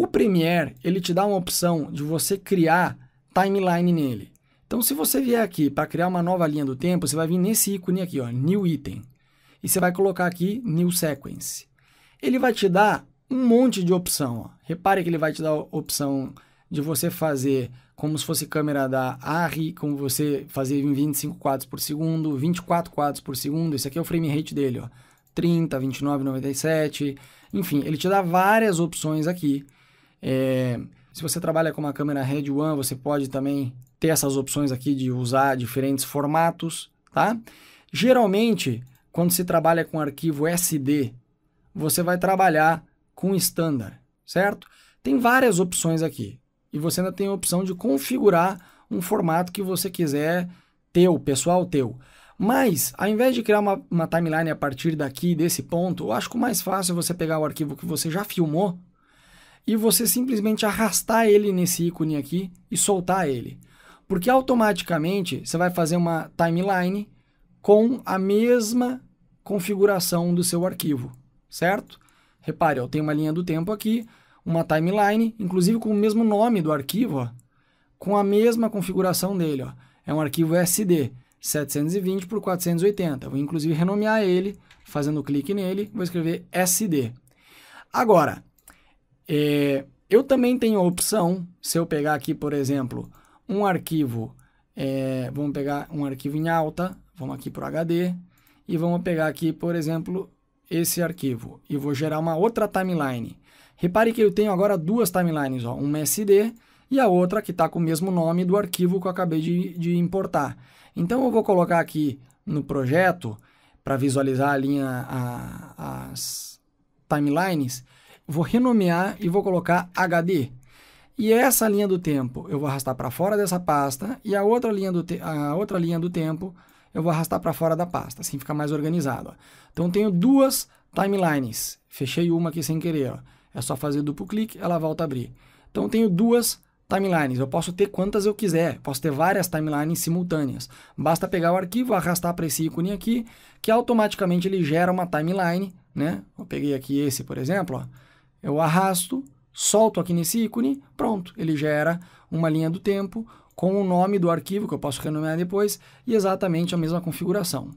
O Premiere, ele te dá uma opção de você criar timeline nele. Então, se você vier aqui para criar uma nova linha do tempo, você vai vir nesse ícone aqui, ó, New Item. E você vai colocar aqui New Sequence. Ele vai te dar um monte de opção. Ó. Repare que ele vai te dar a opção de você fazer como se fosse câmera da ARRI, como você fazer em 25 quadros por segundo, 24 quadros por segundo, esse aqui é o frame rate dele, ó, 30, 29, 97, enfim, ele te dá várias opções aqui é, se você trabalha com uma câmera Red One, você pode também ter essas opções aqui de usar diferentes formatos, tá? Geralmente, quando se trabalha com arquivo SD, você vai trabalhar com standard, certo? Tem várias opções aqui. E você ainda tem a opção de configurar um formato que você quiser teu, pessoal teu. Mas, ao invés de criar uma, uma timeline a partir daqui, desse ponto, eu acho que o mais fácil é você pegar o arquivo que você já filmou e você simplesmente arrastar ele nesse ícone aqui e soltar ele. Porque automaticamente você vai fazer uma timeline com a mesma configuração do seu arquivo, certo? Repare, eu tenho uma linha do tempo aqui, uma timeline, inclusive com o mesmo nome do arquivo, ó, com a mesma configuração dele. Ó. É um arquivo SD, 720 por 480. Vou inclusive renomear ele, fazendo clique nele, vou escrever SD. Agora, é, eu também tenho a opção, se eu pegar aqui, por exemplo, um arquivo, é, vamos pegar um arquivo em alta, vamos aqui para o HD, e vamos pegar aqui, por exemplo, esse arquivo, e vou gerar uma outra timeline. Repare que eu tenho agora duas timelines, ó, uma SD e a outra que está com o mesmo nome do arquivo que eu acabei de, de importar. Então, eu vou colocar aqui no projeto, para visualizar a linha, a, as timelines, vou renomear e vou colocar HD. E é essa linha do tempo eu vou arrastar para fora dessa pasta e a outra linha do, a outra linha do tempo eu vou arrastar para fora da pasta, assim fica mais organizado. Ó. Então tenho duas timelines, fechei uma aqui sem querer, ó. é só fazer duplo clique, ela volta a abrir. Então tenho duas timelines, eu posso ter quantas eu quiser, posso ter várias timelines simultâneas. Basta pegar o arquivo, arrastar para esse ícone aqui, que automaticamente ele gera uma timeline, né? Eu peguei aqui esse, por exemplo, ó eu arrasto, solto aqui nesse ícone, pronto, ele gera uma linha do tempo com o nome do arquivo que eu posso renomear depois e exatamente a mesma configuração.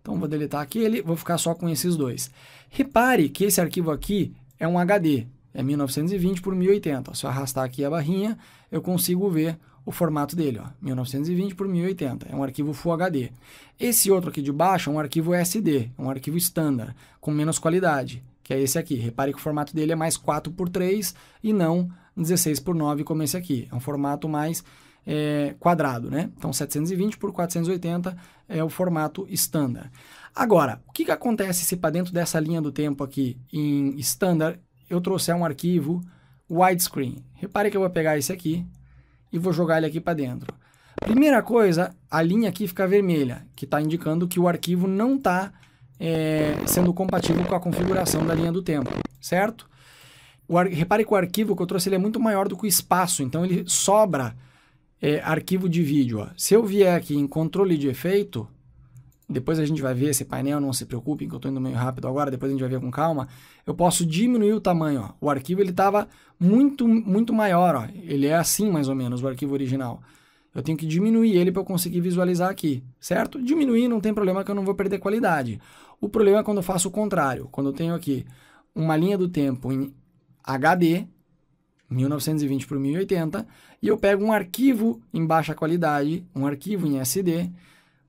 Então vou deletar aquele, vou ficar só com esses dois. Repare que esse arquivo aqui é um HD, é 1920 por 1080. se eu arrastar aqui a barrinha, eu consigo ver o formato dele, ó, 1920 por 1080. É um arquivo Full HD. Esse outro aqui de baixo é um arquivo SD, é um arquivo standard, com menos qualidade que é esse aqui. Repare que o formato dele é mais 4 por 3 e não 16 por 9 como esse aqui. É um formato mais é, quadrado, né? Então, 720 por 480 é o formato standard. Agora, o que, que acontece se para dentro dessa linha do tempo aqui em standard eu trouxer um arquivo widescreen? Repare que eu vou pegar esse aqui e vou jogar ele aqui para dentro. Primeira coisa, a linha aqui fica vermelha, que está indicando que o arquivo não está é, sendo compatível com a configuração da linha do tempo, certo? O, repare que o arquivo que eu trouxe ele é muito maior do que o espaço, então ele sobra é, arquivo de vídeo. Ó. Se eu vier aqui em controle de efeito, depois a gente vai ver esse painel, não se preocupem que eu estou indo meio rápido agora, depois a gente vai ver com calma, eu posso diminuir o tamanho. Ó. O arquivo ele estava muito, muito maior, ó. ele é assim mais ou menos, o arquivo original. Eu tenho que diminuir ele para eu conseguir visualizar aqui, certo? Diminuir não tem problema que eu não vou perder qualidade. O problema é quando eu faço o contrário, quando eu tenho aqui uma linha do tempo em HD, 1920 por 1080, e eu pego um arquivo em baixa qualidade, um arquivo em SD,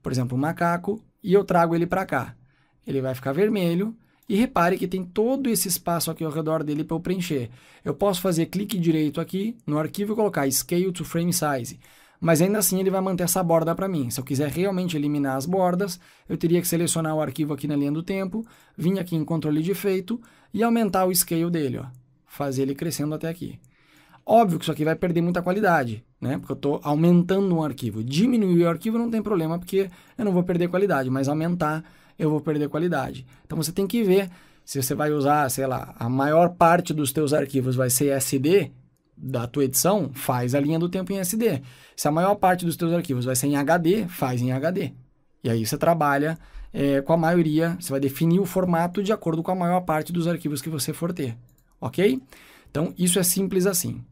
por exemplo, um macaco, e eu trago ele para cá. Ele vai ficar vermelho, e repare que tem todo esse espaço aqui ao redor dele para eu preencher. Eu posso fazer clique direito aqui no arquivo e colocar Scale to Frame Size mas ainda assim ele vai manter essa borda para mim. Se eu quiser realmente eliminar as bordas, eu teria que selecionar o arquivo aqui na linha do tempo, vir aqui em controle de efeito e aumentar o scale dele, ó, fazer ele crescendo até aqui. Óbvio que isso aqui vai perder muita qualidade, né? Porque eu estou aumentando um arquivo. Diminuir o arquivo não tem problema, porque eu não vou perder qualidade, mas aumentar eu vou perder qualidade. Então você tem que ver se você vai usar, sei lá, a maior parte dos teus arquivos vai ser SD, da tua edição, faz a linha do tempo em SD. Se a maior parte dos teus arquivos vai ser em HD, faz em HD. E aí você trabalha é, com a maioria, você vai definir o formato de acordo com a maior parte dos arquivos que você for ter, ok? Então, isso é simples assim.